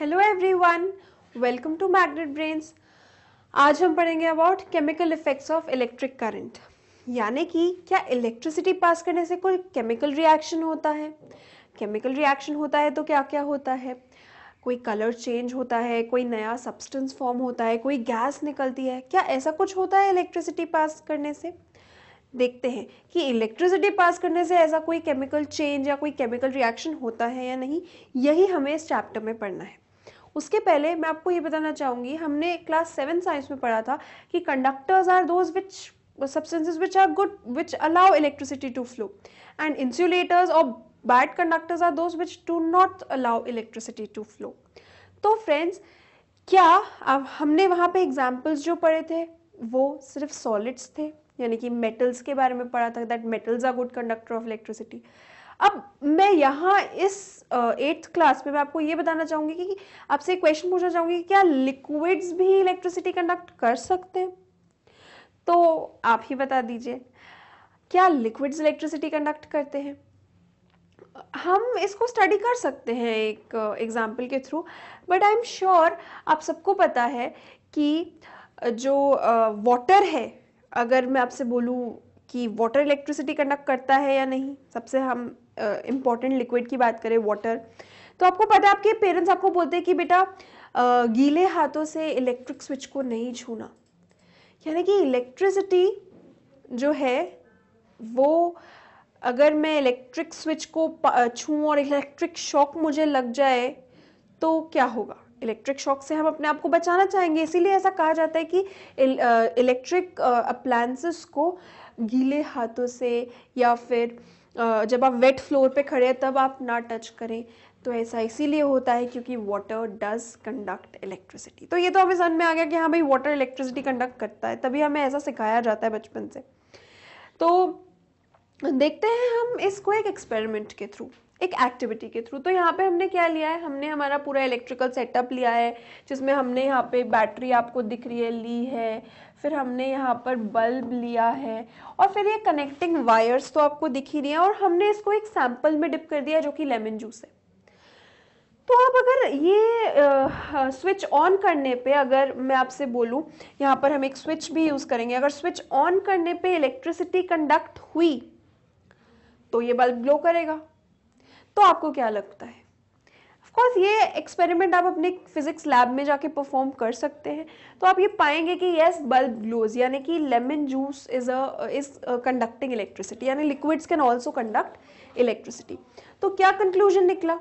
Hello everyone welcome to Magnet Brains आज हम पढ़ेंगे about chemical effects of electric current यानी कि क्या इलेक्ट्रिसिटी पास करने से कोई केमिकल रिएक्शन होता है केमिकल रिएक्शन होता है तो क्या क्या होता है कोई कलर चेंज होता है कोई नया सब्सटेंस फॉर्म होता है कोई गैस निकलती है क्या ऐसा कुछ होता है इलेक्ट्रिसिटी पास करने से देखते हैं कि इलेक्ट्रिसिटी पास करने से ऐसा कोई केमिकल चेंज या कोई केमिकल रिएक्शन होता है या नहीं यही हमें इस चैप्टर में पढ़ना है उसके पहले मैं आपको ये बताना चाहूँगी हमने क्लास सेवन साइंस में पढ़ा था कि conductors are those which substances which are good which allow electricity to flow and insulators और bad conductors are those which to not allow electricity to flow तो फ्रेंड्स क्या अब हमने वहाँ पर एग्जाम्पल्स जो पढ़े थे वो सिर्फ सॉलिड्स थे यानी कि मेटल्स के बारे में पढ़ा था that metals are good conductor of electricity अब मैं यहाँ इस एट्थ uh, क्लास में मैं आपको ये बताना चाहूंगी कि, आपसे आपसे क्वेश्चन पूछना चाहूँगी कि क्या लिक्विड्स भी इलेक्ट्रिसिटी कंडक्ट कर सकते हैं तो आप ही बता दीजिए क्या लिक्विड्स इलेक्ट्रिसिटी कंडक्ट करते हैं हम इसको स्टडी कर सकते हैं एक एग्ज़ाम्पल के through but I am sure आप सबको पता है कि जो वाटर uh, है अगर मैं आपसे बोलूँ कि वाटर इलेक्ट्रिसिटी कंडक्ट करता है या नहीं सबसे हम इम्पॉर्टेंट लिक्विड की बात करें वाटर तो आपको पता है आपके पेरेंट्स आपको बोलते हैं कि बेटा गीले हाथों से इलेक्ट्रिक स्विच को नहीं छूना यानी कि इलेक्ट्रिसिटी जो है वो अगर मैं इलेक्ट्रिक स्विच को छूँ और इलेक्ट्रिक शॉक मुझे लग जाए तो क्या होगा इलेक्ट्रिक शॉक से हम अपने आप को बचाना चाहेंगे इसीलिए ऐसा कहा जाता है कि इलेक्ट्रिक अप्लायंसेस को गीले हाथों से या फिर जब आप वेट फ्लोर पे खड़े हैं तब आप ना टच करें तो ऐसा इसीलिए होता है क्योंकि वाटर डज कंडक्ट इलेक्ट्रिसिटी तो ये तो हमें समझ में आ गया कि हाँ भाई वाटर इलेक्ट्रिसिटी कंडक्ट करता है तभी हमें ऐसा सिखाया जाता है बचपन से तो देखते हैं हम इसको एक एक्सपेरिमेंट के थ्रू एक एक्टिविटी के थ्रू तो यहाँ पे हमने क्या लिया है हमने हमारा पूरा इलेक्ट्रिकल सेटअप लिया है जिसमें हमने यहाँ पे बैटरी आपको दिख रही है ली है फिर हमने यहाँ पर बल्ब लिया है और फिर ये कनेक्टिंग वायर्स तो आपको दिख ही रही है और हमने इसको एक सैंपल में डिप कर दिया जो कि लेमन जूस है तो आप अगर ये आ, स्विच ऑन करने पे अगर मैं आपसे बोलूँ यहाँ पर हम एक स्विच भी यूज़ करेंगे अगर स्विच ऑन करने पे इलेक्ट्रिसिटी कंडक्ट हुई तो ये बल्ब ग्लो करेगा तो आपको क्या लगता है कोर्स ये एक्सपेरिमेंट आप अपने फिजिक्स लैब में जाके परफॉर्म कर सकते हैं तो आप ये पाएंगे कि येस बल्ब ग्लोज यानी कि lemon juice is a is conducting electricity यानी liquids can also conduct electricity तो क्या कंक्लूजन निकला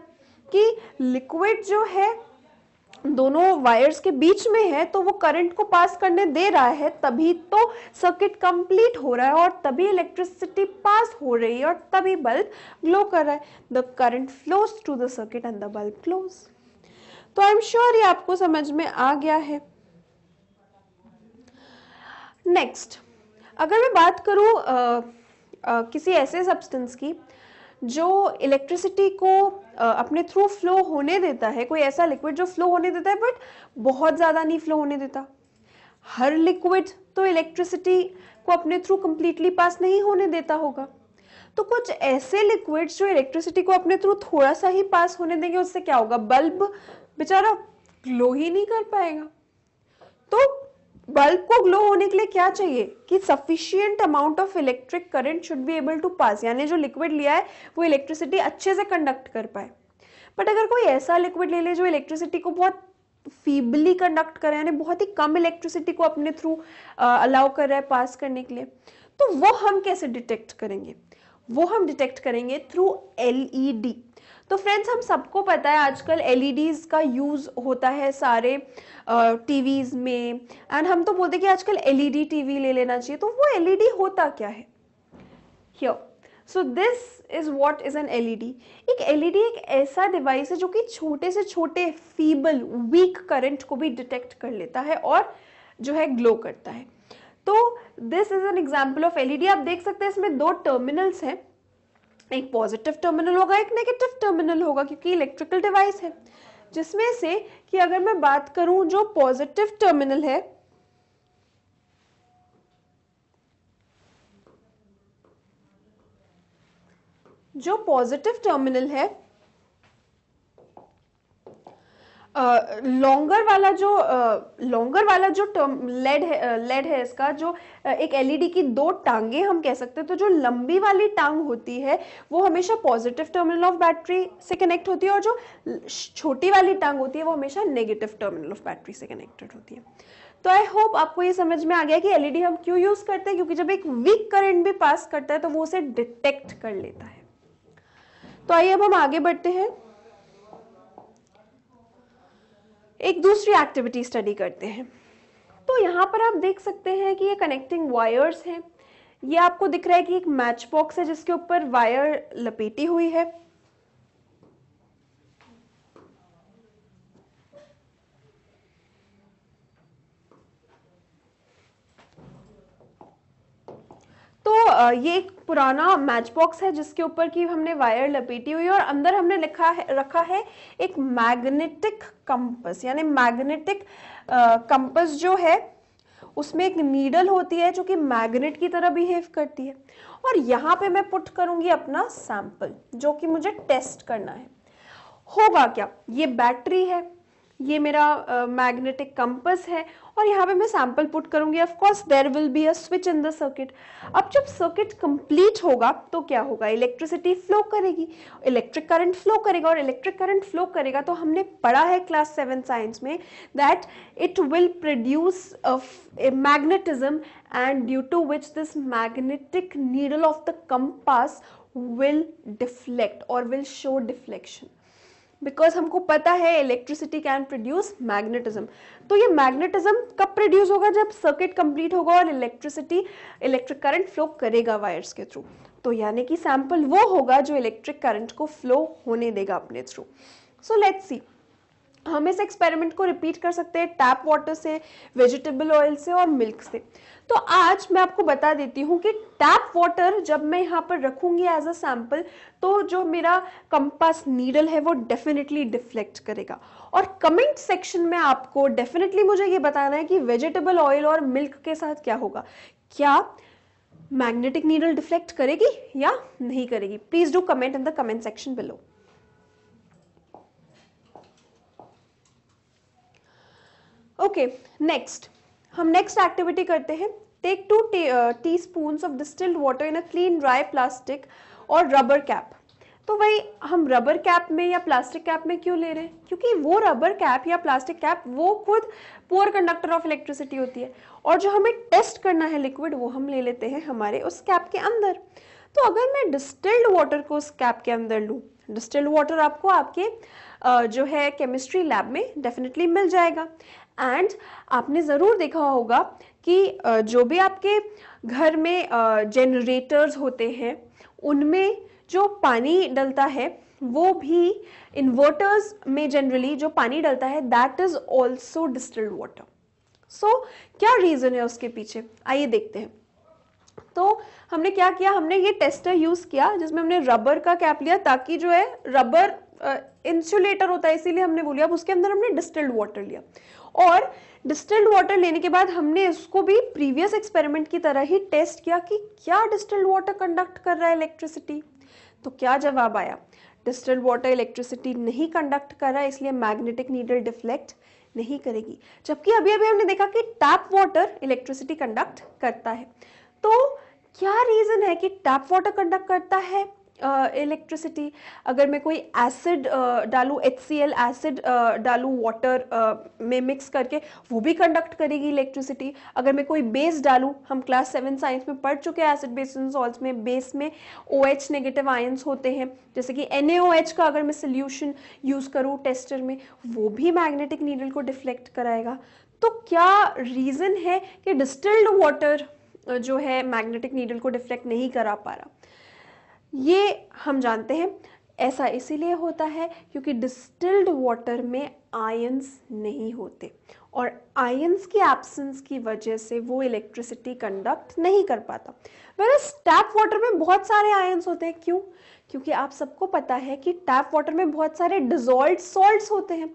कि लिक्विड जो है दोनों वायर्स के बीच में है तो वो करंट को पास करने दे रहा है तभी तो सर्किट कंप्लीट हो रहा है और तभी इलेक्ट्रिसिटी पास हो रही है और तभी बल्ब ग्लो कर रहा है the current flows to the circuit and the bulb glows तो आई एम श्योर ये आपको समझ में आ गया है नेक्स्ट अगर मैं बात आ, किसी ऐसे सब्सटेंस की जो इलेक्ट्रिसिटी को अपने थ्रू फ्लो होने देता है कोई ऐसा लिक्विड जो फ्लो होने देता है बट बहुत ज़्यादा नहीं फ्लो होने देता हर लिक्विड तो इलेक्ट्रिसिटी को अपने थ्रू कम्प्लीटली पास नहीं होने देता होगा तो कुछ ऐसे लिक्विड्स जो इलेक्ट्रिसिटी को अपने थ्रू थोड़ा सा ही पास होने देंगे उससे क्या होगा बल्ब बेचारा ग्लो ही नहीं कर पाएगा तो बल्ब को ग्लो होने के लिए क्या चाहिए कि sufficient amount of electric current should be able to pass यानी जो लिक्विड लिया है वो इलेक्ट्रिसिटी अच्छे से कंडक्ट कर पाए बट अगर कोई ऐसा लिक्विड ले ले जो इलेक्ट्रिसिटी को बहुत फीबली कंडक्ट कर रहा है यानी बहुत ही कम इलेक्ट्रिसिटी को अपने थ्रू अलाउ कर रहा है पास करने के लिए तो वो हम कैसे डिटेक्ट करेंगे वो हम डिटेक्ट करेंगे थ्रू एलईडी तो फ्रेंड्स हम सबको पता है आजकल एल e का यूज़ होता है सारे टीवीज़ में एंड हम तो बोलते हैं कि आजकल एल ई टीवी ले लेना चाहिए तो वो एल e होता क्या है Here. So this is what is an D एक ई डी e एक ऐसा डिवाइस है जो कि छोटे से छोटे फीबल वीक करंट को भी डिटेक्ट कर लेता है और जो है ग्लो करता है तो this is an example of L E D आप देख सकते हैं इसमें दो टर्मिनल्स हैं एक पॉजिटिव टर्मिनल होगा एक नेगेटिव टर्मिनल होगा क्योंकि इलेक्ट्रिकल डिवाइस है जिसमें से कि अगर मैं बात करूं जो पॉजिटिव टर्मिनल है जो पॉजिटिव टर्मिनल है लॉन्गर वाला जो लॉन्गर वाला जो टर्म लेड है लेड है इसका जो एक एलईडी e की दो टांगे हम कह सकते हैं तो जो लंबी वाली टांग होती है वो हमेशा पॉजिटिव टर्मिनल ऑफ बैटरी से कनेक्ट होती है और जो छोटी वाली टांग होती है वो हमेशा नेगेटिव टर्मिनल ऑफ बैटरी से कनेक्टेड होती है तो आई होप आपको ये समझ में आ गया कि एलईडी e हम क्यों यूज करते हैं क्योंकि जब एक वीक करंट भी पास करता है तो वो उसे डिटेक्ट कर लेता है तो आइए अब हम आगे बढ़ते हैं एक दूसरी एक्टिविटी स्टडी करते हैं तो यहाँ पर आप देख सकते हैं कि ये कनेक्टिंग वायर्स हैं ये आपको दिख रहा है कि एक मैच बॉक्स है जिसके ऊपर वायर लपेटी हुई है तो ये एक पुराना मैच बॉक्स है जिसके ऊपर की हमने वायर लपेटी हुई है और अंदर हमने लिखा है रखा है एक मैग्नेटिक कंपस यानी मैग्नेटिक कंपस जो है उसमें एक नीडल होती है जो कि मैग्नेट की तरह बिहेव करती है और यहाँ पे मैं पुट करूंगी अपना सैंपल जो कि मुझे टेस्ट करना है होगा क्या ये बैटरी है ये मेरा मैग्नेटिक uh, कंपस है और यहाँ पे मैं सैम्पल पुट करूंगी of course there will be a switch in the circuit अब जब सर्किट कंप्लीट होगा तो क्या होगा इलेक्ट्रिसिटी फ्लो करेगी इलेक्ट्रिक करंट फ्लो करेगा और इलेक्ट्रिक करंट फ्लो करेगा तो हमने पढ़ा है क्लास सेवन साइंस में that it will produce magnetism and due to which this magnetic needle of the compass will deflect और विल शो डिफ्लेक्शन बिकॉज हमको पता है इलेक्ट्रिसिटी कैन प्रोड्यूस मैग्नेटिज्म तो ये मैग्नेटिज्म कब प्रोड्यूस होगा जब सर्किट कंप्लीट होगा और इलेक्ट्रिसिटी इलेक्ट्रिक करंट फ्लो करेगा वायर्स के थ्रू तो यानी कि सैम्पल वो होगा जो इलेक्ट्रिक करंट को फ्लो होने देगा अपने थ्रू सो लेट्स सी हम इस एक्सपेरिमेंट को रिपीट कर सकते हैं टैप वाटर से वेजिटेबल ऑयल से और मिल्क से तो आज मैं आपको बता देती हूँ कि टैप वाटर जब मैं यहाँ पर रखूँगी एज अ सैम्पल तो जो मेरा कंपास नीडल है वो डेफिनेटली डिफ्लेक्ट करेगा और कमेंट सेक्शन में आपको डेफिनेटली मुझे ये बताना है कि वेजिटेबल ऑयल और मिल्क के साथ क्या होगा क्या मैग्नेटिक नीडल डिफ्लेक्ट करेगी या नहीं करेगी please do comment in the comment section below okay next हम नेक्स्ट एक्टिविटी करते हैं take two teaspoon of distilled water in a clean dry plastic और रबर कैप तो वही हम रबर कैप में या प्लास्टिक कैप में क्यों ले रहे हैं क्योंकि वो रबर कैप या प्लास्टिक कैप वो खुद पुअर कंडक्टर ऑफ इलेक्ट्रिसिटी होती है और जो हमें टेस्ट करना है लिक्विड वो हम ले लेते हैं हमारे उस कैप के अंदर तो अगर मैं डिस्टिल्ड वाटर को उस कैप के अंदर लूँ डिस्टिल्ड वाटर आपको आपके uh, जो है केमिस्ट्री लैब में डेफिनेटली मिल जाएगा एंड आपने ज़रूर देखा होगा कि जो भी आपके घर में जनरेटर्स होते हैं उनमें जो पानी डलता है वो भी इन्वर्टर्स में जनरली जो पानी डलता है that is also distilled water so क्या रीज़न है उसके पीछे आइए देखते हैं तो हमने क्या किया हमने ये टेस्टर यूज़ किया जिसमें हमने रबर का कैप लिया ताकि जो है रबर इंसुलेटर होता है इसीलिए हमने बोलिया अब उसके अंदर हमने डिस्टिल्ड वाटर लिया और डिस्टिल्ड वाटर लेने के बाद हमने इसको भी प्रीवियस एक्सपेरिमेंट की तरह ही टेस्ट किया कि क्या डिस्टिल्ड वाटर कंडक्ट कर रहा है इलेक्ट्रिसिटी तो क्या जवाब आया डिस्टिल्ड वाटर इलेक्ट्रिसिटी नहीं कंडक्ट कर रहा है इसलिए मैग्नेटिक नीडल डिफ्लेक्ट नहीं करेगी जबकि अभी अभी हमने देखा कि टैप वाटर इलेक्ट्रिसिटी कंडक्ट करता है तो क्या रीजन है कि टैप वाटर कंडक्ट करता है इलेक्ट्रिसिटी अगर मैं कोई एसिड डालूँ एच सी एल एसिड डालूँ वाटर में मिक्स करके वो भी कंडक्ट करेगी इलेक्ट्रिसिटी अगर मैं कोई बेस डालूँ हम क्लास सेवन साइंस में पढ़ चुके हैं एसिड बेस सॉल्ट में बेस में ओ एच नेगेटिव आयन्स होते हैं जैसे कि एन का अगर मैं सोल्यूशन यूज़ करूँ टेस्टर में वो भी मैग्नेटिक नीडल को डिफ्लेक्ट कराएगा तो क्या रीज़न है कि डिस्टिल्ड वाटर जो है मैग्नेटिक नीडल को डिफ्लेक्ट नहीं करा पा रहा ये हम जानते हैं ऐसा इसीलिए होता है क्योंकि डिस्टिल्ड वाटर में आयंस नहीं होते और आयंस की एब्सेंस की वजह से वो इलेक्ट्रिसिटी कंडक्ट नहीं कर पाता वेर टैप वाटर में बहुत सारे आयंस होते हैं क्यों क्योंकि आप सबको पता है कि टैप वाटर में बहुत सारे डिजोल्व सॉल्ट्स होते हैं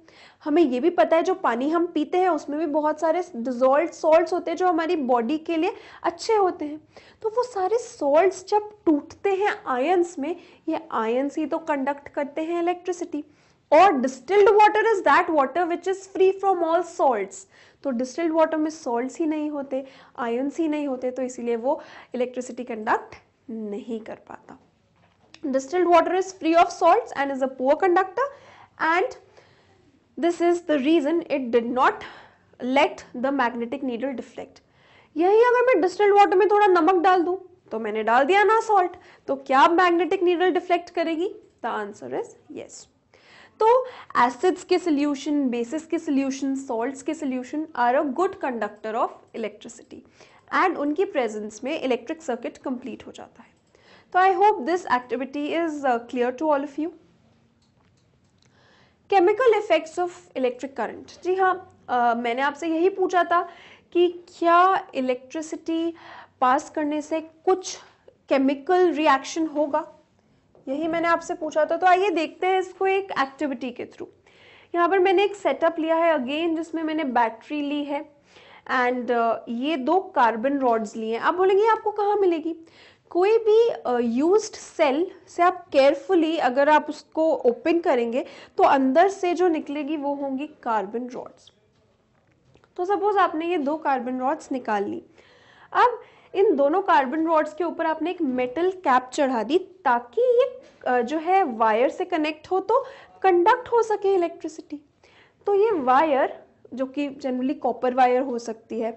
हमें ये भी पता है जो पानी हम पीते हैं उसमें भी बहुत सारे डिजोल्ड सॉल्ट्स होते हैं जो हमारी बॉडी के लिए अच्छे होते हैं तो वो सारे सॉल्ट्स जब टूटते हैं आयंस में ये आयंस ही तो कंडक्ट करते हैं इलेक्ट्रिसिटी और distilled water is that water which is free from all salts तो डिस्टिल्ड वाटर में सॉल्ट्स ही नहीं होते आयन्स ही नहीं होते तो इसीलिए वो इलेक्ट्रिसिटी कंडक्ट नहीं कर पाता distilled water is free of salts and is a poor conductor and this is the reason it did not let the magnetic needle deflect यही अगर मैं डिस्टिल्ड वाटर में थोड़ा नमक डाल दूं तो मैंने डाल दिया ना सॉल्ट तो क्या मैग्नेटिक नीडल डिफ्लेक्ट करेगी द आंसर इज येस तो एसिड्स के सोल्यूशन बेसिस के सोल्यूशन सॉल्ट्स के solution are a good conductor of electricity and उनकी प्रेजेंस में इलेक्ट्रिक सर्किट कंप्लीट हो जाता है तो I hope this activity is clear to all of you chemical effects of electric current जी हाँ आ, uh, मैंने आपसे यही पूछा था कि क्या इलेक्ट्रिसिटी पास करने से कुछ केमिकल रिएक्शन होगा यही मैंने आपसे पूछा था तो आइए देखते हैं इसको एक एक्टिविटी के थ्रू यहाँ पर मैंने एक सेटअप लिया है अगेन जिसमें मैंने बैटरी ली है एंड uh, ये दो कार्बन रॉड्स लिए हैं आप बोलेंगे आपको कहाँ मिलेगी कोई भी यूज्ड uh, सेल से आप केयरफुली अगर आप उसको ओपन करेंगे तो अंदर से जो निकलेगी वो होंगी कार्बन रॉड्स तो सपोज आपने ये दो कार्बन रॉड्स निकाल ली अब इन दोनों कार्बन रॉड्स के ऊपर आपने एक मेटल कैप चढ़ा दी ताकि ये जो है वायर से कनेक्ट हो तो कंडक्ट हो सके इलेक्ट्रिसिटी तो ये वायर जो कि जनरली कॉपर वायर हो सकती है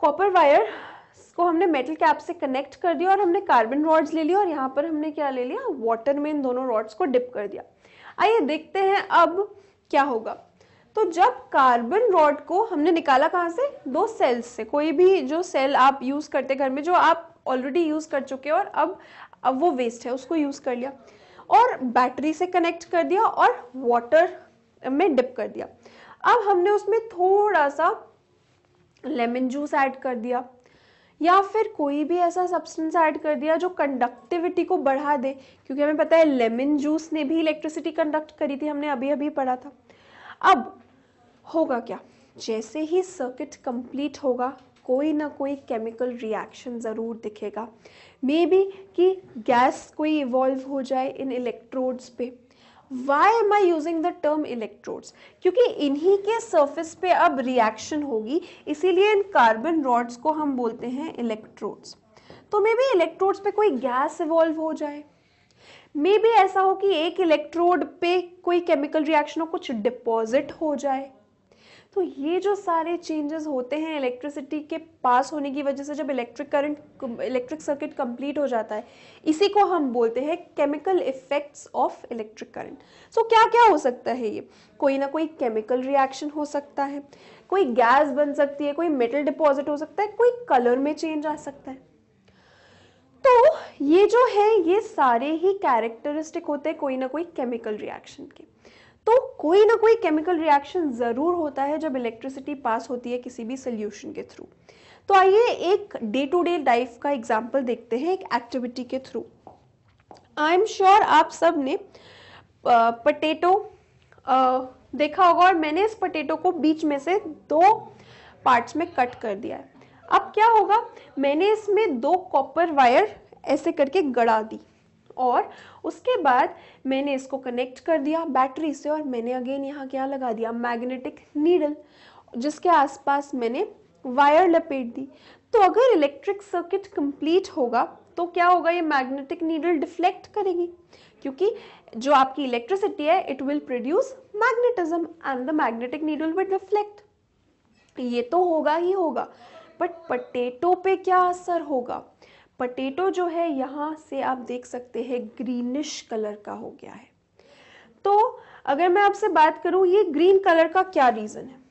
कॉपर वायर को हमने मेटल कैप से कनेक्ट कर दिया और हमने कार्बन रॉड्स ले लिया और यहाँ पर हमने क्या ले लिया वाटर में इन दोनों रॉड्स को डिप कर दिया आइए देखते हैं अब क्या होगा तो जब कार्बन रॉड को हमने निकाला कहाँ से दो सेल्स से कोई भी जो सेल आप यूज़ करते घर में जो आप ऑलरेडी यूज़ कर चुके हो और अब अब वो वेस्ट है उसको यूज़ कर लिया और बैटरी से कनेक्ट कर दिया और वाटर में डिप कर दिया अब हमने उसमें थोड़ा सा लेमन जूस ऐड कर दिया या फिर कोई भी ऐसा सब्सटेंस ऐड कर दिया जो कंडक्टिविटी को बढ़ा दे क्योंकि हमें पता है लेमन जूस ने भी इलेक्ट्रिसिटी कंडक्ट करी थी हमने अभी अभी पढ़ा था अब होगा क्या जैसे ही सर्किट कंप्लीट होगा कोई ना कोई केमिकल रिएक्शन ज़रूर दिखेगा मे बी कि गैस कोई इवॉल्व हो जाए इन इलेक्ट्रोड्स पे why am I using the term electrodes क्योंकि इन्हीं के सरफेस पे अब रिएक्शन होगी इसीलिए इन कार्बन रॉड्स को हम बोलते हैं इलेक्ट्रोड्स तो मे बी इलेक्ट्रोड्स पे कोई गैस इवॉल्व हो जाए मे बी ऐसा हो कि एक इलेक्ट्रोड पे कोई केमिकल रिएक्शन हो कुछ डिपॉजिट हो जाए तो ये जो सारे चेंजेस होते हैं इलेक्ट्रिसिटी के पास होने की वजह से जब electric current electric circuit complete हो जाता है इसी को हम बोलते हैं chemical effects of electric current so क्या क्या हो सकता है ये कोई ना कोई केमिकल रिएक्शन हो सकता है कोई गैस बन सकती है कोई मेटल डिपॉजिट हो सकता है कोई कलर में चेंज आ सकता है तो ये जो है ये सारे ही कैरेक्टरिस्टिक होते हैं कोई ना कोई केमिकल रिएक्शन के तो कोई ना कोई केमिकल रिएक्शन ज़रूर होता है जब इलेक्ट्रिसिटी पास होती है किसी भी सोल्यूशन के थ्रू तो आइए एक डे टू डे लाइफ का एग्जाम्पल देखते हैं एक एक्टिविटी के थ्रू आई एम श्योर आप सब ने पटेटो देखा होगा और मैंने इस पटेटो को बीच में से दो पार्ट्स में कट कर दिया है अब क्या होगा मैंने इसमें दो कॉपर वायर ऐसे करके गड़ा दी और उसके बाद मैंने इसको कनेक्ट कर दिया बैटरी से और मैंने अगेन यहाँ क्या लगा दिया मैग्नेटिक नीडल जिसके आसपास मैंने वायर लपेट दी तो अगर इलेक्ट्रिक सर्किट कंप्लीट होगा तो क्या होगा ये मैग्नेटिक नीडल डिफ्लेक्ट करेगी क्योंकि जो आपकी इलेक्ट्रिसिटी है it will produce magnetism and the magnetic needle will reflect ये तो होगा ही होगा बट पटेटो पे क्या असर होगा पटेटो जो है यहाँ से आप देख सकते हैं ग्रीनिश कलर का हो गया है तो अगर मैं आपसे बात करूं ये ग्रीन कलर का क्या रीजन है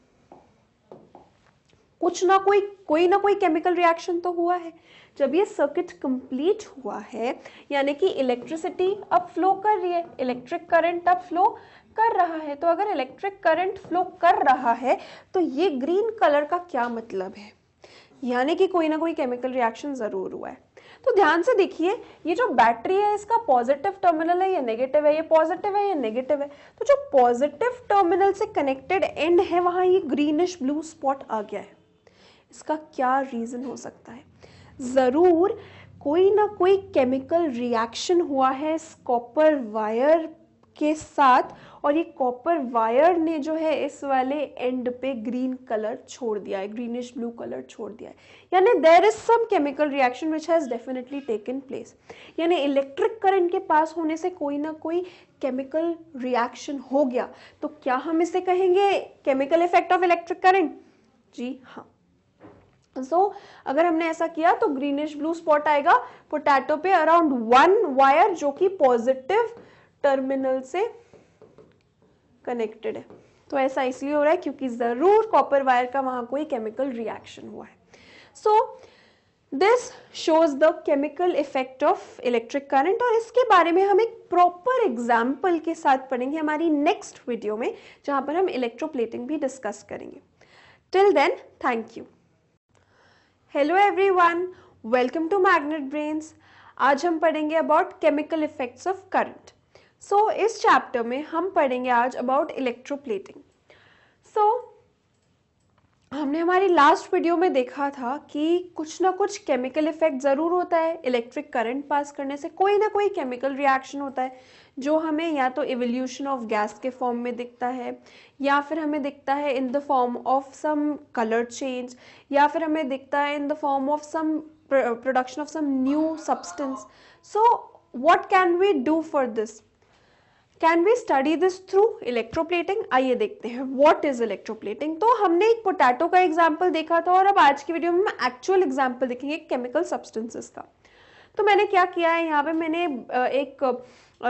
कुछ ना कोई कोई ना कोई केमिकल रिएक्शन तो हुआ है जब ये सर्किट कंप्लीट हुआ है यानी कि इलेक्ट्रिसिटी अब फ्लो कर रही है इलेक्ट्रिक करंट अब फ्लो कर रहा है तो अगर इलेक्ट्रिक करंट फ्लो कर रहा है तो ये ग्रीन कलर का क्या मतलब है यानी कि कोई ना कोई केमिकल रिएक्शन ज़रूर हुआ है तो ध्यान से देखिए ये जो बैटरी है इसका पॉजिटिव टर्मिनल है या नेगेटिव है ये पॉजिटिव है या नेगेटिव है तो जो पॉजिटिव टर्मिनल से कनेक्टेड एंड है वहाँ ये ग्रीनिश ब्लू स्पॉट आ गया है इसका क्या रीज़न हो सकता है ज़रूर कोई ना कोई केमिकल रिएक्शन हुआ है कॉपर वायर के साथ और ये कॉपर वायर ने जो है इस वाले एंड पे ग्रीन कलर छोड़ दिया है ग्रीनिश ब्लू कलर छोड़ दिया है यानी there is some chemical reaction which has definitely taken place यानी इलेक्ट्रिक करंट के पास होने से कोई ना कोई केमिकल रिएक्शन हो गया तो क्या हम इसे कहेंगे chemical effect of electric current जी हाँ सो so, अगर हमने ऐसा किया तो ग्रीनिश ब्लू स्पॉट आएगा पोटैटो पे अराउंड वन वायर जो कि पॉजिटिव टर्मिनल से कनेक्टेड है तो ऐसा इसलिए हो रहा है क्योंकि ज़रूर कॉपर वायर का वहां कोई केमिकल रिएक्शन हुआ है so this shows the chemical effect of electric current और इसके बारे में हम एक प्रॉपर एग्जाम्पल के साथ पढ़ेंगे हमारी नेक्स्ट वीडियो में जहां पर हम इलेक्ट्रोप्लेटिंग भी डिस्कस करेंगे till then thank you hello everyone welcome to Magnet Brains आज हम पढ़ेंगे about chemical effects of current so so, इस चैप्टर में हम पढ़ेंगे आज अबाउट इलेक्ट्रोप्लेटिंग सो हमने हमारी लास्ट वीडियो में देखा था कि कुछ ना कुछ केमिकल इफेक्ट ज़रूर होता है इलेक्ट्रिक करंट पास करने से कोई ना कोई केमिकल रिएक्शन होता है जो हमें या तो एवोल्यूशन ऑफ गैस के फॉर्म में दिखता है या फिर हमें दिखता है in the form of some colour change या फिर हमें दिखता है in the form of some production of some new substance so what can we do for this can we study this through electroplating आइए देखते हैं वॉट इज इलेक्ट्रोप्लेटिंग तो हमने एक पोटैटो का एग्जाम्पल देखा था और अब आज की वीडियो में हम एक्चुअल एग्जाम्पल देखेंगे केमिकल सब्सटेंसेस का तो मैंने क्या किया है यहाँ पे मैंने एक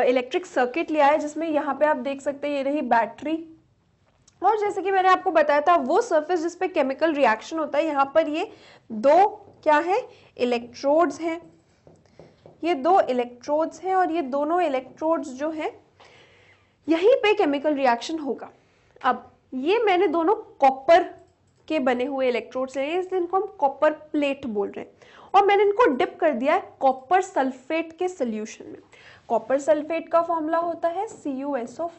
इलेक्ट्रिक सर्किट लिया है जिसमें यहाँ पे आप देख सकते हैं ये रही बैटरी और जैसे कि मैंने आपको बताया था वो सर्फेस जिसपे केमिकल रिएक्शन होता है यहाँ पर ये दो क्या है इलेक्ट्रोड्स हैं ये दो इलेक्ट्रोड्स हैं और ये दोनों इलेक्ट्रोड्स जो हैं यहीं पे केमिकल रिएक्शन होगा अब ये मैंने दोनों कॉपर के बने हुए इलेक्ट्रोड्स लिए इसलिए इनको हम कॉपर प्लेट बोल रहे हैं और मैंने इनको डिप कर दिया है कॉपर सल्फेट के सोल्यूशन में कॉपर सल्फेट का फॉर्मूला होता है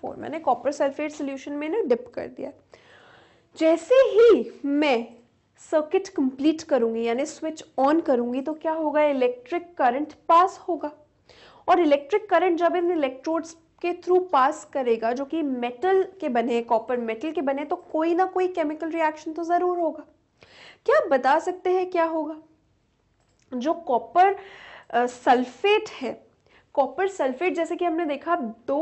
फोर मैंने कॉपर सल्फेट सोल्यूशन में इन्हें डिप कर दिया जैसे ही मैं सर्किट कंप्लीट करूंगी यानी स्विच ऑन करूंगी तो क्या होगा इलेक्ट्रिक करंट पास होगा और इलेक्ट्रिक करंट जब इन इलेक्ट्रोड्स के थ्रू पास करेगा जो कि मेटल के बने कॉपर मेटल के बने तो कोई ना कोई केमिकल रिएक्शन तो ज़रूर होगा क्या आप बता सकते हैं क्या होगा जो कॉपर सल्फेट है कॉपर सल्फेट जैसे कि हमने देखा दो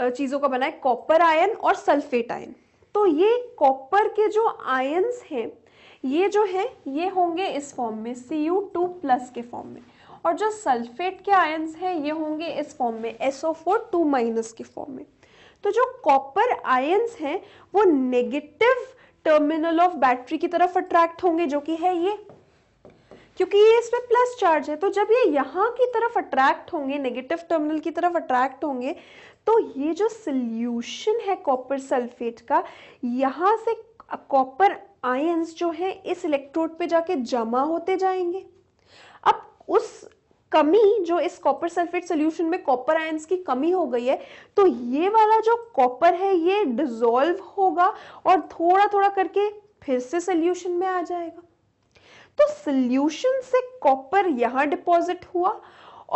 चीज़ों का बना है कॉपर आयन और सल्फेट आयन तो ये कॉपर के जो आयन्स हैं ये जो है ये होंगे इस फॉर्म में सी यू टू प्लस के फॉर्म में और जो सल्फेट के आयन्स हैं ये होंगे इस फॉर्म में S O four two minus के फॉर्म में तो जो कॉपर आयन्स हैं वो नेगेटिव टर्मिनल ऑफ बैटरी की तरफ अट्रैक्ट होंगे जो कि है ये क्योंकि ये इसमें प्लस चार्ज है तो जब ये यहाँ की तरफ अट्रैक्ट होंगे नेगेटिव टर्मिनल की तरफ अट्रैक्ट होंगे तो ये जो सल्यूशन है कॉपर सल्फेट का यहाँ से कॉपर आयंस जो है इस इलेक्ट्रोड पे जाके जमा होते जाएंगे अब उस कमी जो इस कॉपर सल्फेट सोल्यूशन में कॉपर आयंस की कमी हो गई है तो ये वाला जो कॉपर है ये डिजोल्व होगा और थोड़ा थोड़ा करके फिर से सोल्यूशन में आ जाएगा तो सोल्यूशन से कॉपर यहां डिपॉजिट हुआ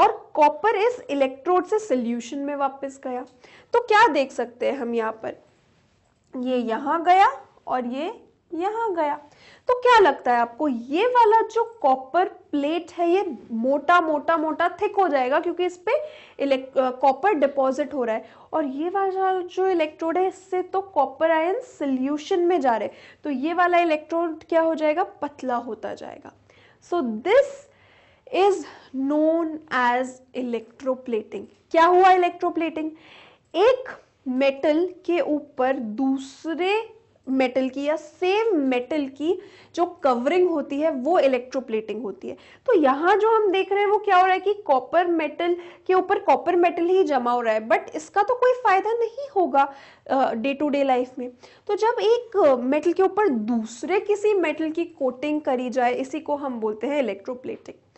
और कॉपर इस इलेक्ट्रोड से सोल्यूशन में वापस गया तो क्या देख सकते हैं हम यहां पर ये यहां गया और ये यहाँ गया तो क्या लगता है आपको ये वाला जो कॉपर प्लेट है ये मोटा मोटा मोटा थिक हो जाएगा क्योंकि इस पर कॉपर डिपॉजिट हो रहा है और ये वाला जो इलेक्ट्रोड है इससे तो कॉपर आयन सोल्यूशन में जा रहे तो ये वाला इलेक्ट्रोड क्या हो जाएगा पतला होता जाएगा so this is known as electroplating क्या हुआ इलेक्ट्रोप्लेटिंग एक मेटल के ऊपर दूसरे मेटल की या सेम मेटल की जो कवरिंग होती है वो इलेक्ट्रोप्लेटिंग होती है तो यहाँ जो हम देख रहे हैं वो क्या हो रहा है कि कॉपर मेटल के ऊपर कॉपर मेटल ही जमा हो रहा है बट इसका तो कोई फायदा नहीं होगा डे टू डे लाइफ में तो जब एक मेटल के ऊपर दूसरे किसी मेटल की कोटिंग करी जाए इसी को हम बोलते हैं electroplating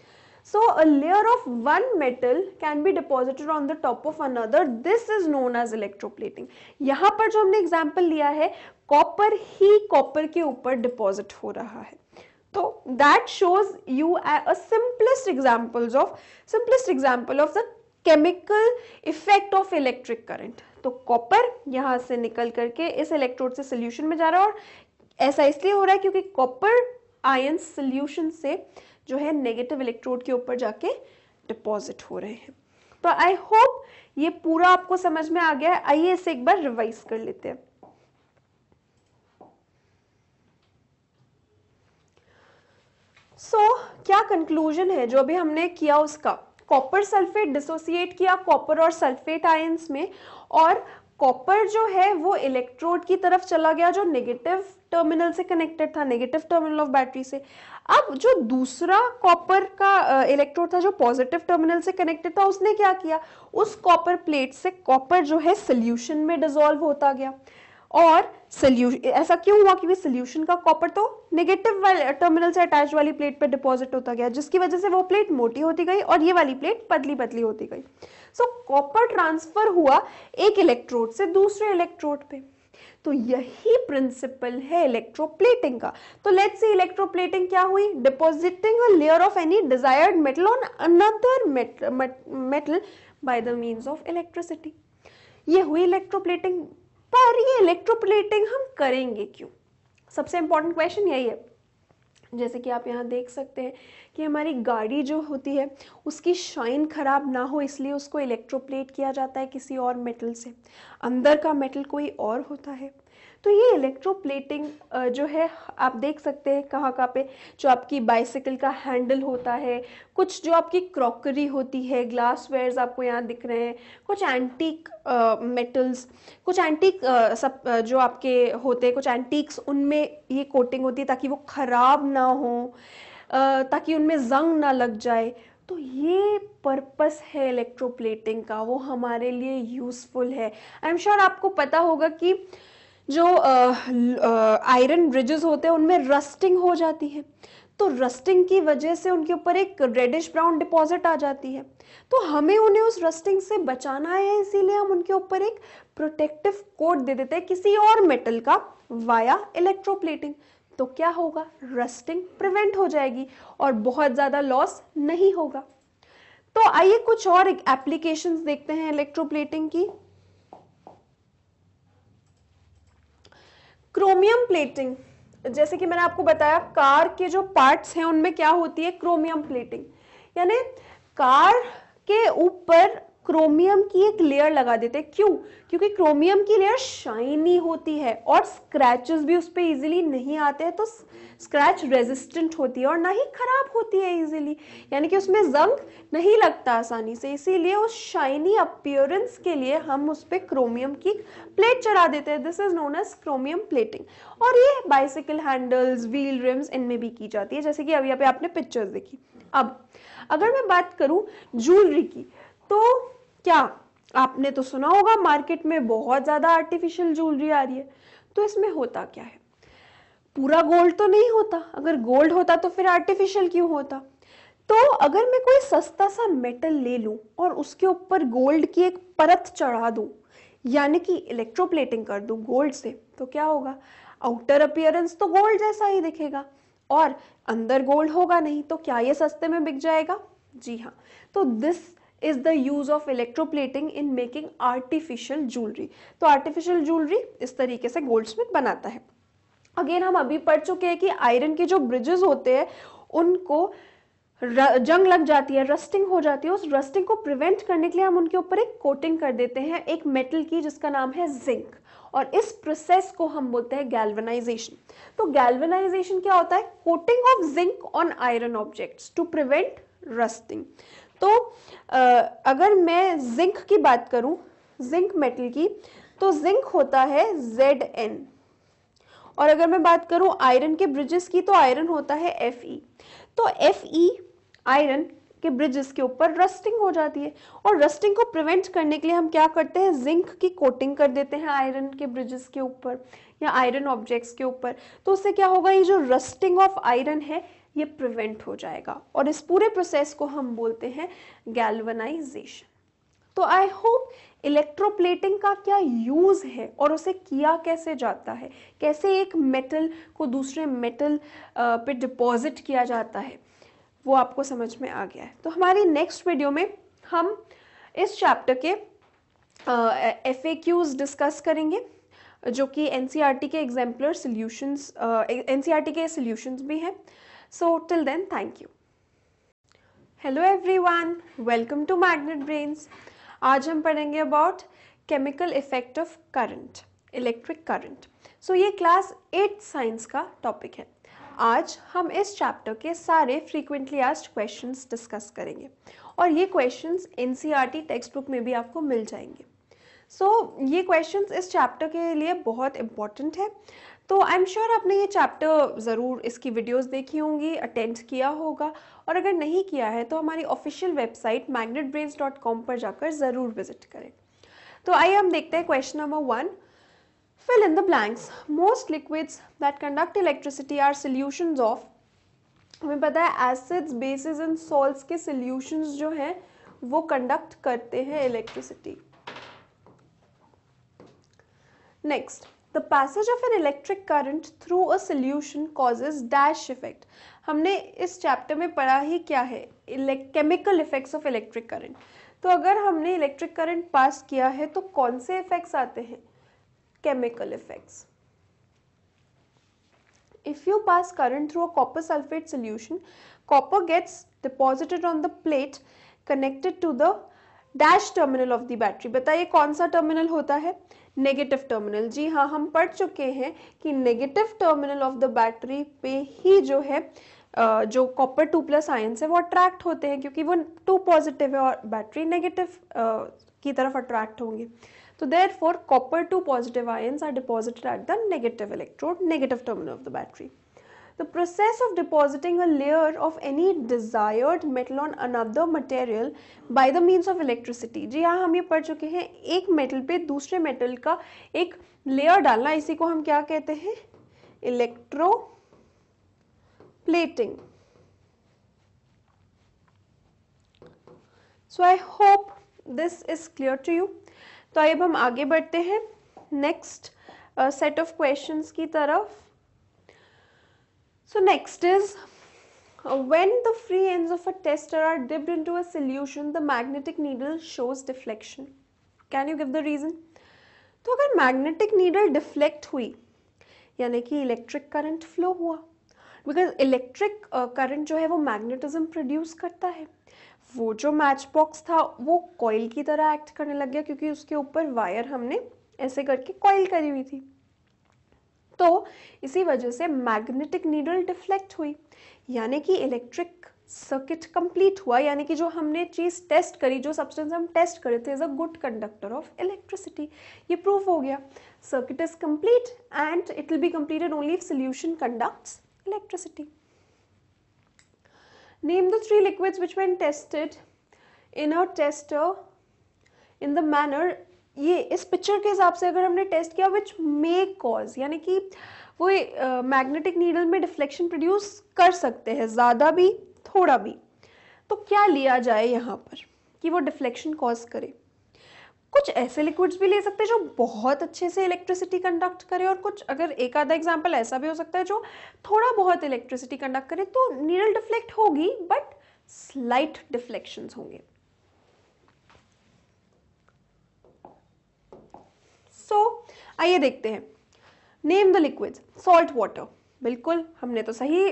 So a layer of one metal can be deposited on the top of another. This is known as electroplating. यहाँ पर जो हमने example लिया है कॉपर ही कॉपर के ऊपर डिपॉजिट हो रहा है तो that shows you a simplest examples of simplest example of the chemical effect of electric current तो कॉपर यहाँ से निकल करके इस इलेक्ट्रोड से सोल्यूशन में जा रहा है और ऐसा इसलिए हो रहा है क्योंकि कॉपर आयन सोल्यूशन से जो है नेगेटिव इलेक्ट्रोड के ऊपर जाके डिपॉजिट हो रहे हैं तो आई होप ये पूरा आपको समझ में आ गया है आइए इसे एक बार रिवाइज कर लेते हैं सो so, क्या कंक्लूजन है जो अभी हमने किया उसका कॉपर सल्फेट डिसोसिएट किया कॉपर और सल्फेट आयंस में और कॉपर जो है वो इलेक्ट्रोड की तरफ चला गया जो नेगेटिव टर्मिनल से कनेक्टेड था नेगेटिव टर्मिनल ऑफ बैटरी से अब जो दूसरा कॉपर का इलेक्ट्रोड था जो पॉजिटिव टर्मिनल से कनेक्टेड था उसने क्या किया उस कॉपर प्लेट से कॉपर जो है सोल्यूशन में डिजोल्व होता गया और सोल्यूशन ऐसा क्यों हुआ क्योंकि सोल्यूशन का कॉपर तो नेगेटिव टर्मिनल से अटैच वाली प्लेट पर डिपॉजिट होता गया जिसकी वजह से वो प्लेट मोटी होती गई और ये वाली प्लेट पतली पतली होती गई सो कॉपर ट्रांसफर हुआ एक इलेक्ट्रोड से दूसरे इलेक्ट्रोड पे तो यही प्रिंसिपल है इलेक्ट्रोप्लेटिंग का तो लेट्स सी इलेक्ट्रोप्लेटिंग क्या हुई depositing a layer of any desired metal on another metal by the means of electricity ये हुई इलेक्ट्रोप्लेटिंग पर ये इलेक्ट्रोप्लेटिंग हम करेंगे क्यों सबसे इंपॉर्टेंट क्वेश्चन यही है जैसे कि आप यहाँ देख सकते हैं कि हमारी गाड़ी जो होती है उसकी शाइन ख़राब ना हो इसलिए उसको इलेक्ट्रोप्लेट किया जाता है किसी और मेटल से अंदर का मेटल कोई और होता है तो ये इलेक्ट्रोप्लेटिंग जो है आप देख सकते हैं कहाँ कहाँ पे जो आपकी बाइसिकल का हैंडल होता है कुछ जो आपकी क्रॉकरी होती है ग्लासवेयर्स आपको यहाँ दिख रहे हैं कुछ एंटीक मेटल्स कुछ एंटीक सब जो आपके होते हैं कुछ एंटीक्स उनमें ये कोटिंग होती है ताकि वो ख़राब ना हो ताकि उनमें जंग ना लग जाए तो ये पर्पस है इलेक्ट्रोप्लेटिंग का वो हमारे लिए यूज़फुल है आई एम श्योर आपको पता होगा कि जो आयरन ब्रिजेस होते हैं उनमें रस्टिंग हो जाती है तो रस्टिंग की वजह से उनके ऊपर एक रेडिश ब्राउन डिपॉजिट आ जाती है तो हमें उन्हें उस रस्टिंग से बचाना है इसीलिए हम उनके ऊपर एक प्रोटेक्टिव कोट दे देते हैं किसी और मेटल का वाया इलेक्ट्रोप्लेटिंग तो क्या होगा रस्टिंग प्रिवेंट हो जाएगी और बहुत ज़्यादा लॉस नहीं होगा तो आइए कुछ और एप्लीकेशंस देखते हैं इलेक्ट्रोप्लेटिंग की क्रोमियम प्लेटिंग जैसे कि मैंने आपको बताया कार के जो पार्ट्स हैं उनमें क्या होती है क्रोमियम प्लेटिंग यानी कार के ऊपर क्रोमियम की एक लेयर लगा देते हैं क्यों क्योंकि क्रोमियम की लेयर शाइनी होती है और स्क्रैचेस भी उस पर ईजिली नहीं आते हैं तो स्क्रैच रेजिस्टेंट होती है और ना ही खराब होती है ईजिली यानी कि उसमें जंग नहीं लगता आसानी से इसीलिए उस शाइनी अपियरेंस के लिए हम उस पर क्रोमियम की प्लेट चढ़ा देते हैं this is known as chromium plating और ये बाइसिकल हैंडल्स व्हील रिम्स इनमें भी की जाती है जैसे कि अब यहाँ पे आपने पिक्चर्स देखी अब अगर मैं बात करूँ ज्वेलरी की तो क्या आपने तो सुना होगा मार्केट में बहुत ज्यादा आर्टिफिशियल ज्वेलरी आ रही है तो इसमें होता क्या है पूरा गोल्ड तो नहीं होता अगर गोल्ड होता तो फिर आर्टिफिशियल क्यों होता तो अगर मैं कोई सस्ता सा मेटल ले लूं और उसके ऊपर गोल्ड की एक परत चढ़ा दूं यानी कि इलेक्ट्रोप्लेटिंग कर दूं गोल्ड से तो क्या होगा आउटर अपियरेंस तो गोल्ड जैसा ही दिखेगा और अंदर गोल्ड होगा नहीं तो क्या ये सस्ते में बिक जाएगा जी हाँ तो this is the use of electroplating in making artificial jewellery तो आर्टिफिशियल ज्वेलरी इस तरीके से स्मिथ बनाता है अगेन हम अभी पढ़ चुके हैं कि आयरन के जो ब्रिजेस होते हैं उनको जंग लग जाती है रस्टिंग हो जाती है उस रस्टिंग को प्रिवेंट करने के लिए हम उनके ऊपर एक कोटिंग कर देते हैं एक मेटल की जिसका नाम है जिंक और इस प्रोसेस को हम बोलते हैं गैल्वेनाइजेशन तो गैल्वेनाइजेशन क्या होता है coating of zinc on iron objects to prevent rusting तो अगर मैं जिंक की बात करूं जिंक मेटल की तो जिंक होता है जेड एन और अगर मैं बात करूं आयरन के ब्रिजेस की तो आयरन होता है एफ ई e। तो एफ ई e, आयरन के ब्रिजेस के ऊपर रस्टिंग हो जाती है और रस्टिंग को प्रिवेंट करने के लिए हम क्या करते हैं जिंक की कोटिंग कर देते हैं आयरन के ब्रिजेस के ऊपर या आयरन ऑब्जेक्ट्स के ऊपर तो उससे क्या होगा ये जो रस्टिंग ऑफ आयरन है ये प्रिवेंट हो जाएगा और इस पूरे प्रोसेस को हम बोलते हैं गैल्वनाइजेशन तो आई होप इलेक्ट्रोप्लेटिंग का क्या यूज है और उसे किया कैसे जाता है कैसे एक मेटल को दूसरे मेटल पे डिपॉजिट किया जाता है वो आपको समझ में आ गया है तो हमारी नेक्स्ट वीडियो में हम इस चैप्टर के एफ क्यूज डिस्कस करेंगे जो कि एनसीईआरटी e के एग्जाम्पलर सोल्यूशंस एनसीईआरटी के सोल्यूशन भी हैं So till then, thank you. Hello everyone, welcome to Magnet brains आज हम पढ़ेंगे about chemical effect of current electric current so ये क्लास एट साइंस का टॉपिक है आज हम इस चैप्टर के सारे फ्रीक्वेंटली आस्ट क्वेश्चंस डिस्कस करेंगे और ये क्वेश्चंस एनसीईआरटी टेक्स्ट बुक में भी आपको मिल जाएंगे सो so, ये क्वेश्चंस इस चैप्टर के लिए बहुत इम्पॉर्टेंट है तो आई एम श्योर आपने ये चैप्टर ज़रूर इसकी वीडियोस देखी होंगी अटेंड किया होगा और अगर नहीं किया है तो हमारी ऑफिशियल वेबसाइट magnetbrains.com पर जाकर ज़रूर विजिट करें तो आइए हम देखते हैं question number one fill in the blanks most liquids that conduct electricity are solutions of हमें पता है एसिड्स बेसिस एंड सोल्स के सोल्यूशन जो हैं वो कंडक्ट करते हैं electricity next the passage of an electric current through a solution causes dash effect हमने इस चैप्टर में पढ़ा ही क्या है chemical effects of electric current तो अगर हमने इलेक्ट्रिक करंट पास किया है तो कौन से इफेक्ट्स आते हैं chemical effects if you pass current through a copper sulfate solution copper gets deposited on the plate connected to the dash terminal of the battery बताइए कौन सा terminal होता है नेगेटिव टर्मिनल जी हाँ हम पढ़ चुके हैं कि negative terminal of the battery पे ही जो है जो कॉपर टू प्लस आयन्स है वो अट्रैक्ट होते हैं क्योंकि वो टू पॉजिटिव है और बैटरी नेगेटिव की तरफ अट्रैक्ट होंगे तो therefore copper two positive ions are deposited at the negative electrode negative terminal of the battery The process of depositing a layer of any desired metal on another material by the means of electricity. जी हाँ हम ये पढ़ चुके हैं एक metal पे दूसरे मेटल का एक लेयर डालना इसी को हम क्या कहते हैं electroplating so I hope this is clear to you तो आइए अब हम आगे बढ़ते हैं नेक्स्ट सेट ऑफ क्वेश्चंस की तरफ So next is when the free ends of a tester are dipped into a solution, the magnetic needle shows deflection. Can you give the reason? तो अगर magnetic needle deflect हुई यानी कि electric current flow हुआ because electric current जो है वो magnetism produce करता है वो जो मैच बॉक्स था वो कॉयल की तरह एक्ट करने लग गया क्योंकि उसके ऊपर वायर हमने ऐसे करके कॉयल करी हुई थी तो इसी वजह से मैग्नेटिक नीडल डिफ्लेक्ट हुई यानी कि इलेक्ट्रिक सर्किट कंप्लीट हुआ यानी कि जो हमने चीज़ टेस्ट करी जो सब्सटेंस हम टेस्ट करे थे is a good conductor of electricity ये प्रूव हो गया circuit is complete and it will be completed only if solution conducts electricity name the three liquids which when tested in a tester in the manner ये इस picture के हिसाब से अगर हमने टेस्ट किया विच मेक कॉज यानी कि वो मैग्नेटिक नीडल में डिफ्लेक्शन प्रोड्यूस कर सकते हैं ज़्यादा भी थोड़ा भी तो क्या लिया जाए यहाँ पर कि वो डिफ्लेक्शन कॉज करे कुछ ऐसे लिक्विड्स भी ले सकते हैं जो बहुत अच्छे से इलेक्ट्रिसिटी कंडक्ट करे और कुछ अगर एक आधा एग्जाम्पल ऐसा भी हो सकता है जो थोड़ा बहुत इलेक्ट्रिसिटी कंडक्ट करे तो नीडल डिफ्लेक्ट होगी बट स्लाइट डिफ्लेक्शंस होंगे सो so, आइए देखते हैं name the liquid salt water बिल्कुल हमने तो सही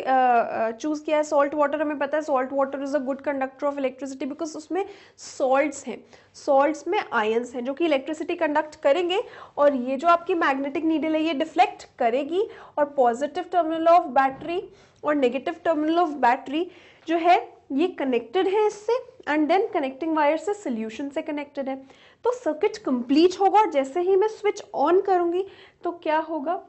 चूज़ किया है सॉल्ट वाटर हमें पता है salt water is a good conductor of electricity because उसमें सॉल्ट्स हैं सॉल्ट्स में आयंस हैं जो कि इलेक्ट्रिसिटी कंडक्ट करेंगे और ये जो आपकी मैग्नेटिक नीडल है ये डिफ्लेक्ट करेगी और पॉजिटिव टर्मिनल ऑफ बैटरी और नेगेटिव टर्मिनल ऑफ बैटरी जो है ये कनेक्टेड है इससे एंड देन कनेक्टिंग वायर से सोल्यूशन से कनेक्टेड है तो सर्किट कंप्लीट होगा और जैसे ही मैं स्विच ऑन करूँगी तो क्या होगा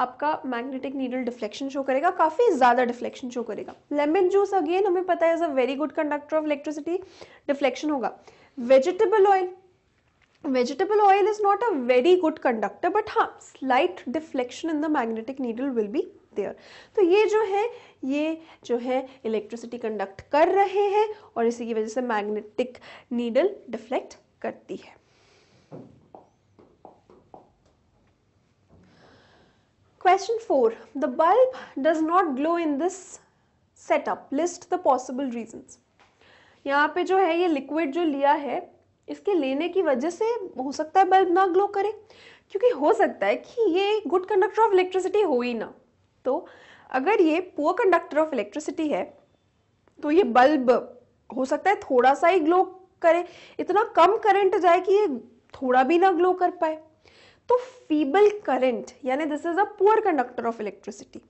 आपका मैग्नेटिक नीडल डिफ्लेक्शन शो करेगा काफ़ी ज़्यादा डिफ्लेक्शन शो करेगा लेमन जूस अगेन हमें पता है is a very good conductor of electricity deflection होगा vegetable oil vegetable oil is not a very good conductor but हाँ slight deflection in the magnetic needle will be there तो ये जो है ये जो है इलेक्ट्रिसिटी कंडक्ट कर रहे हैं और इसी की वजह से मैग्नेटिक नीडल डिफ्लेक्ट करती है Question 4. The bulb does not glow in this setup. List the possible reasons. यहाँ पे जो है ये लिक्विड जो लिया है इसके लेने की वजह से हो सकता है बल्ब ना ग्लो करे क्योंकि हो सकता है कि ये गुड कंडक्टर ऑफ इलेक्ट्रिसिटी हो ही ना तो अगर ये पुअर कंडक्टर ऑफ इलेक्ट्रिसिटी है तो ये बल्ब हो सकता है थोड़ा सा ही ग्लो करे इतना कम करंट जाए कि ये थोड़ा भी ना ग्लो कर पाए तो फीबल current यानी this is a poor conductor of electricity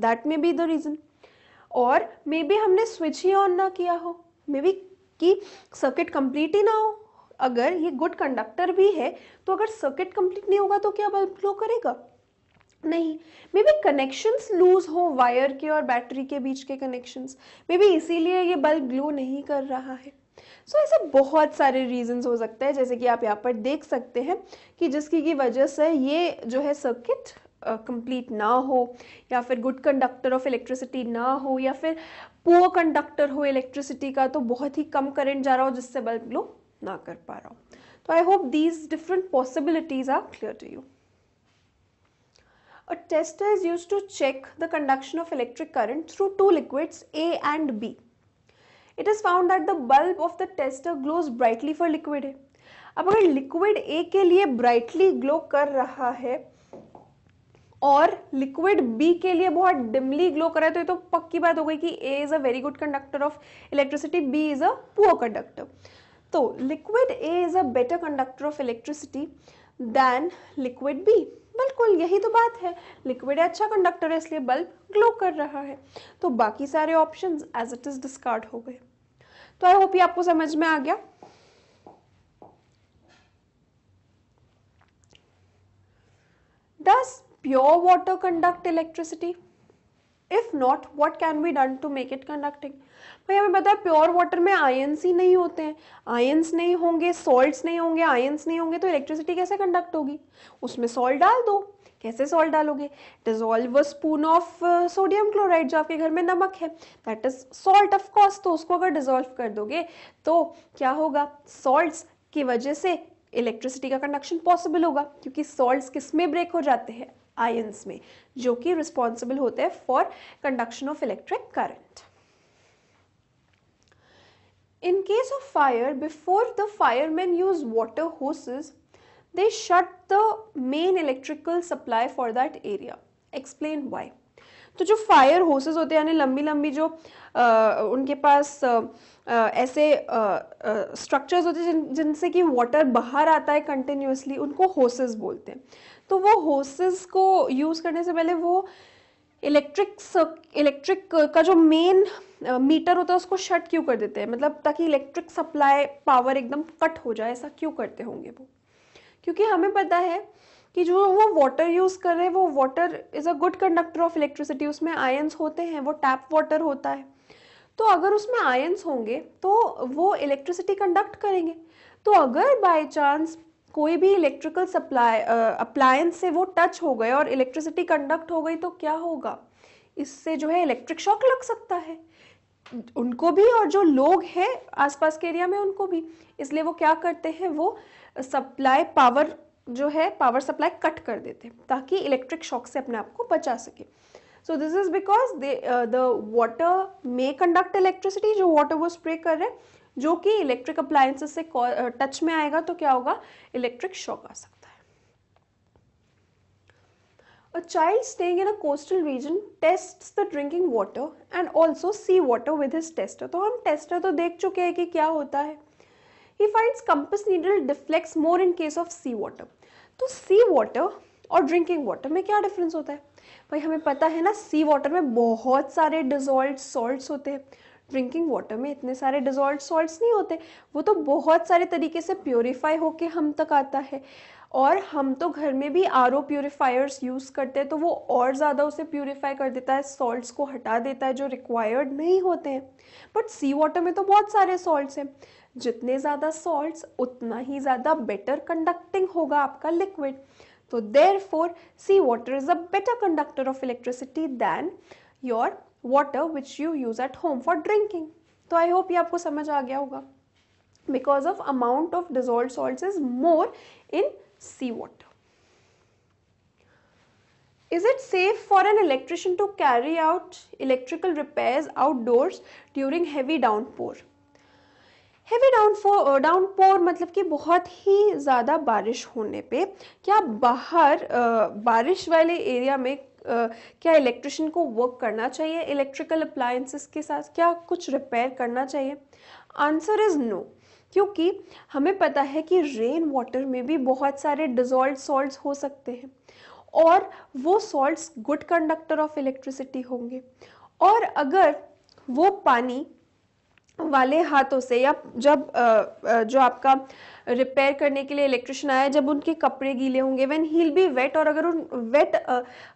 that may be the reason और मे बी हमने स्विच ही ऑन ना किया हो मे बी कि सर्किट कंप्लीट ही ना हो अगर ये गुड कंडक्टर भी है तो अगर सर्किट कंप्लीट नहीं होगा तो क्या बल्ब ग्लो करेगा नहीं मे बी कनेक्शन लूज हो वायर के और बैटरी के बीच के कनेक्शन मे बी इसीलिए ये बल्ब ग्लो नहीं कर रहा है सो so, ऐसे बहुत सारे रीजंस हो सकते हैं जैसे कि आप यहाँ पर देख सकते हैं कि जिसकी की वजह से ये जो है सर्किट कंप्लीट ना हो या फिर गुड कंडक्टर ऑफ इलेक्ट्रिसिटी ना हो या फिर पुअर कंडक्टर हो इलेक्ट्रिसिटी का तो बहुत ही कम करंट जा रहा हो जिससे बल्ब ग्लो ना कर पा रहा हो तो I hope these different possibilities are clear to you A tester is used to check the conduction of electric current through two liquids A and it is found that the bulb of the tester glows brightly for liquid A अब अगर liquid A के लिए brightly glow कर रहा है और liquid B के लिए बहुत डिमली ग्लो कर रहा है तो ये तो पक्की बात हो गई कि A is a very good conductor of electricity B is a poor conductor तो liquid A is a better conductor of electricity than liquid B बिल्कुल यही तो बात है लिक्विड अच्छा कंडक्टर है इसलिए बल्ब ग्लो कर रहा है तो बाकी सारे options as it is discard हो गए तो आई होप ये आपको समझ में आ गया does pure water conduct electricity if not what can be done to make it conducting भाई हमें पता है प्योर वाटर में आयन्स ही नहीं होते हैं आयन्स नहीं होंगे सॉल्ट नहीं होंगे आयन्स नहीं होंगे तो इलेक्ट्रिसिटी कैसे कंडक्ट होगी उसमें सॉल्ट डाल दो कैसे सॉल्ट डालोगे dissolve spoon of sodium chloride जो आपके घर में नमक है that is salt of course तो उसको अगर डिजोल्व कर दोगे तो क्या होगा सॉल्ट्स की वजह से इलेक्ट्रिसिटी का कंडक्शन पॉसिबल होगा क्योंकि सॉल्ट्स किस में ब्रेक हो जाते हैं आयंस में जो कि रिस्पॉन्सिबल होते हैं for conduction of electric current in case of fire before the fireman use water hoses they shut the main electrical supply for that area. Explain why. तो जो फायर होसेस होते हैं यानी लंबी लंबी जो आ, उनके पास आ, आ, ऐसे स्ट्रक्चर्स होते हैं जिन जिनसे कि वाटर बाहर आता है कंटिन्यूसली उनको होसेस बोलते हैं तो वो होसेस को यूज़ करने से पहले वो इलेक्ट्रिक इलेक्ट्रिक का जो मेन मीटर होता है उसको शट क्यों कर देते हैं मतलब ताकि इलेक्ट्रिक सप्लाई पावर एकदम कट हो जाए ऐसा क्यों करते होंगे वो क्योंकि हमें पता है कि जो वो वाटर यूज़ कर रहे हैं वो water is a good conductor of electricity उसमें आयंस होते हैं वो टैप वाटर होता है तो अगर उसमें आयंस होंगे तो वो इलेक्ट्रिसिटी कंडक्ट करेंगे तो अगर बाय चांस कोई भी इलेक्ट्रिकल सप्लाई अप्लायंस से वो टच हो गए और इलेक्ट्रिसिटी कंडक्ट हो गई तो क्या होगा इससे जो है इलेक्ट्रिक शॉक लग सकता है उनको भी और जो लोग हैं आसपास के एरिया में उनको भी इसलिए वो क्या करते हैं वो सप्लाई पावर जो है पावर सप्लाई कट कर देते ताकि इलेक्ट्रिक शॉक से अपने आप को बचा सके so this is because the water may conduct electricity जो वाटर वो स्प्रे कर रहे हैं जो कि इलेक्ट्रिक अप्लायंसेस से टच uh, में आएगा तो क्या होगा इलेक्ट्रिक शॉक आ सकता है A child staying in a coastal region tests the drinking water and also sea water with his tester. तो हम टेस्टर तो देख चुके हैं कि क्या होता है he finds compass needle deflects more in case of sea water. तो sea water और ड्रिंकिंग वाटर में क्या डिफरेंस होता है भाई हमें पता है ना सी वाटर में बहुत सारे डिजॉल्व सॉल्ट्स होते हैं ड्रिंकिंग वाटर में इतने सारे डिजॉल्व सॉल्ट्स नहीं होते वो तो बहुत सारे तरीके से प्योरीफाई होके हम तक आता है और हम तो घर में भी आर ओ प्योरीफायर्स यूज़ करते हैं तो वो और ज़्यादा उसे प्योरीफाई कर देता है सॉल्ट्स को हटा देता है जो रिक्वायर्ड नहीं होते हैं बट सी वाटर में तो बहुत सारे सॉल्ट्स हैं जितने ज़्यादा सॉल्ट्स उतना ही ज़्यादा बेटर कंडक्टिंग होगा आपका लिक्विड तो therefore sea water is a better conductor of electricity than your water which you use at home for drinking तो आई होप ये आपको समझ आ गया होगा because of amount of dissolve salt is more in sea water is it safe for an electrician to carry out electrical repair outdoors during heavy downpour heavy downfall downpour मतलब कि बहुत ही ज़्यादा बारिश होने पे क्या बाहर uh, बारिश वाले एरिया में Uh, क्या इलेक्ट्रिशियन को वर्क करना चाहिए इलेक्ट्रिकल अप्लायंसेस के साथ क्या कुछ रिपेयर करना चाहिए आंसर इज़ नो क्योंकि हमें पता है कि रेन वाटर में भी बहुत सारे डिजॉल्व सॉल्ट हो सकते हैं और वो salts good conductor of electricity होंगे और अगर वो पानी वाले हाथों से या जब जो आपका रिपेयर करने के लिए इलेक्ट्रिशियन आया जब उनके कपड़े गीले होंगे वैन हील भी वेट और अगर उन वेट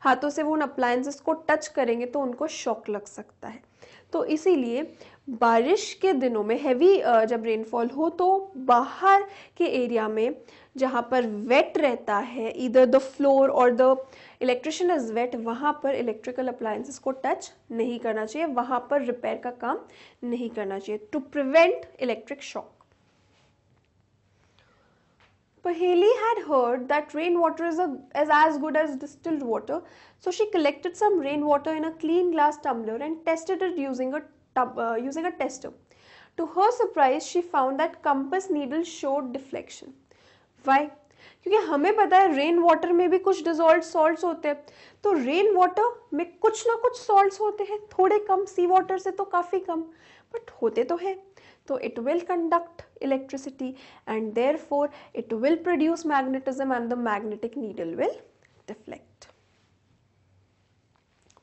हाथों से वो उन अप्लायंसेस को टच करेंगे तो उनको शॉक लग सकता है तो इसीलिए बारिश के दिनों में हैवी जब रेनफॉल हो तो बाहर के एरिया में जहाँ पर वेट रहता है इधर द फ्लोर और द इलेक्ट्रिशियन इज़ वेट वहाँ पर इलेक्ट्रिकल अप्लायंसेस को टच नहीं करना चाहिए वहाँ पर रिपेयर का काम नहीं करना चाहिए to prevent electric shock Paheli had heard that rainwater is, a, is as good as distilled water, so she collected some rainwater in a clean glass tumbler and tested it using a, uh, using a tester. To her surprise, she found that compass needle showed deflection. Why? क्योंकि हमें पता है rain water में भी कुछ dissolve salts होते हैं तो रेन वाटर में कुछ ना कुछ सॉल्ट्स होते हैं थोड़े कम सी वाटर से तो काफ़ी कम बट होते तो हैं तो it will conduct electricity and therefore it will produce magnetism and the magnetic needle will deflect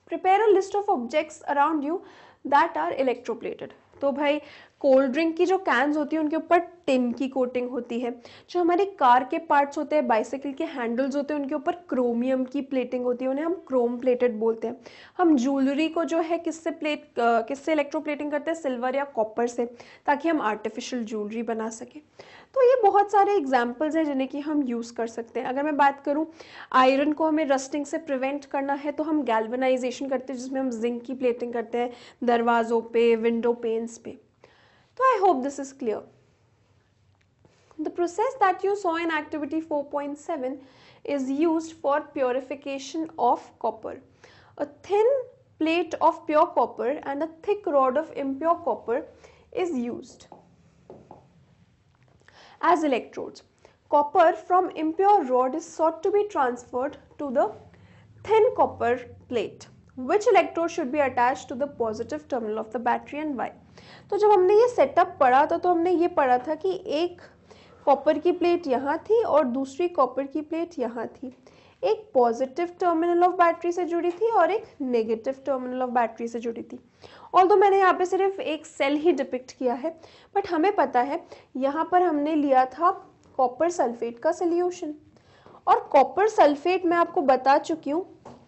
prepare a list of objects around you that are electroplated तो भाई कोल्ड ड्रिंक की जो कैंस होती है उनके ऊपर टिन की coating होती है जो हमारे कार के पार्ट्स होते हैं बाइसाइकिल के हैंडल्स होते हैं उनके ऊपर क्रोमियम की प्लेटिंग होती है उन्हें हम क्रोम प्लेटेड बोलते हैं हम ज्वेलरी को जो है किससे प्लेट किससे इलेक्ट्रो प्लेटिंग करते हैं सिल्वर या कॉपर से ताकि हम आर्टिफिशियल ज्वेलरी बना सकें तो ये बहुत सारे एग्जाम्पल्स हैं जिन्हें कि हम यूज़ कर सकते हैं अगर मैं बात करूँ आयरन को हमें रस्टिंग से प्रिवेंट करना है तो हम गैल्वनाइजेशन करते हैं जिसमें हम जिंक की प्लेटिंग करते हैं दरवाज़ों पर विंडो पेन्स पे So I hope this is clear. The process that you saw in activity 4.7 is used for purification of copper. A thin plate of pure copper and a thick rod of impure copper is used as electrodes. Copper from impure rod is sought to be transferred to the thin copper plate. Which electrode should be attached to the positive terminal of the battery and why? तो जब हमने ये setup पढ़ा था तो हमने ये पढ़ा था कि एक कॉपर की प्लेट यहाँ थी और दूसरी कॉपर की प्लेट यहाँ थी एक पॉजिटिव टर्मिनल ऑफ बैटरी से जुड़ी थी और एक नेगेटिव टर्मिनल ऑफ बैटरी से जुड़ी थी ऑल दो मैंने यहाँ पे सिर्फ एक सेल ही डिपिक्ट किया है बट हमें पता है यहाँ पर हमने लिया था कॉपर सल्फेट का सोल्यूशन और कॉपर सल्फेट मैं आपको बता चुकी हूँ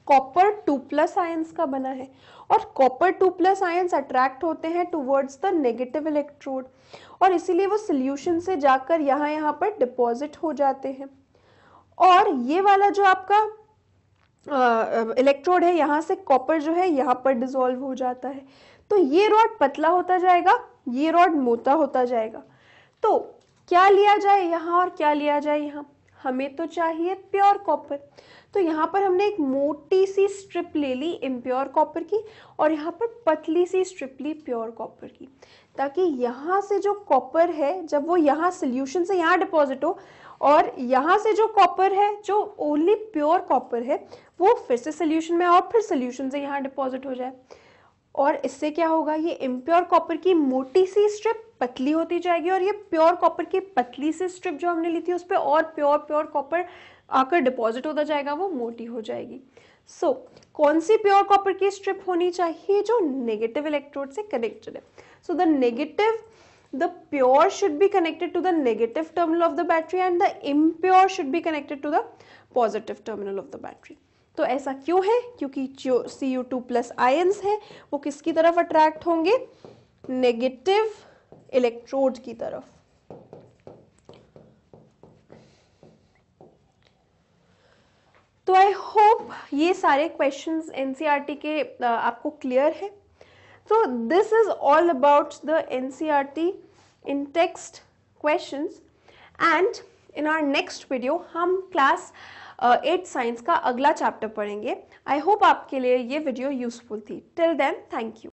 कॉपर टू प्लस आयंस का बना है और copper two plus ions attract होते हैं टूवर्ड्स द नेगेटिव इलेक्ट्रोड और इसीलिए वो सोल्यूशन से जाकर यहाँ यहाँ पर डिपॉजिट हो जाते हैं और ये वाला जो आपका इलेक्ट्रोड है यहाँ से कॉपर जो है यहाँ पर डिजोल्व हो जाता है तो ये रॉड पतला होता जाएगा ये रॉड मोटा होता जाएगा तो क्या लिया जाए यहाँ और क्या लिया जाए यहाँ हमें तो चाहिए प्योर कॉपर तो यहाँ पर हमने एक मोटी सी स्ट्रिप ले ली इम्प्योर कॉपर की और यहाँ पर पतली सी स्ट्रिप ली प्योर कॉपर की ताकि यहाँ से जो कॉपर है जब वो यहाँ सोल्यूशन से यहाँ डिपॉजिट हो और यहाँ से जो कॉपर है जो ओनली प्योर कॉपर है वो फिर से सोल्यूशन में और फिर सोल्यूशन से यहाँ डिपॉजिट हो जाए और इससे क्या होगा ये इम्प्योर कॉपर की मोटी सी स्ट्रिप पतली होती जाएगी और ये प्योर कॉपर की पतली सी स्ट्रिप जो हमने ली थी उस पर और प्योर प्योर कॉपर आकर डिपॉजिट होता तो जाएगा वो मोटी हो जाएगी सो so, कौन सी प्योर कॉपर की स्ट्रिप होनी चाहिए जो नेगेटिव इलेक्ट्रोड से कनेक्टेड है so the negative the pure should be connected to the negative terminal of the battery and the impure should be connected to the positive terminal of the battery तो ऐसा क्यों है क्योंकि जो C U two plus ions है वो किसकी तरफ अट्रैक्ट होंगे नेगेटिव इलेक्ट्रोड की तरफ तो आई होप ये सारे question N C R T के आपको क्लियर है all about the N C R T in text question and in our next video हम क्लास एट साइंस का अगला चैप्टर पढ़ेंगे आई होप आपके लिए ये वीडियो यूजफुल थी टिल देन थैंक यू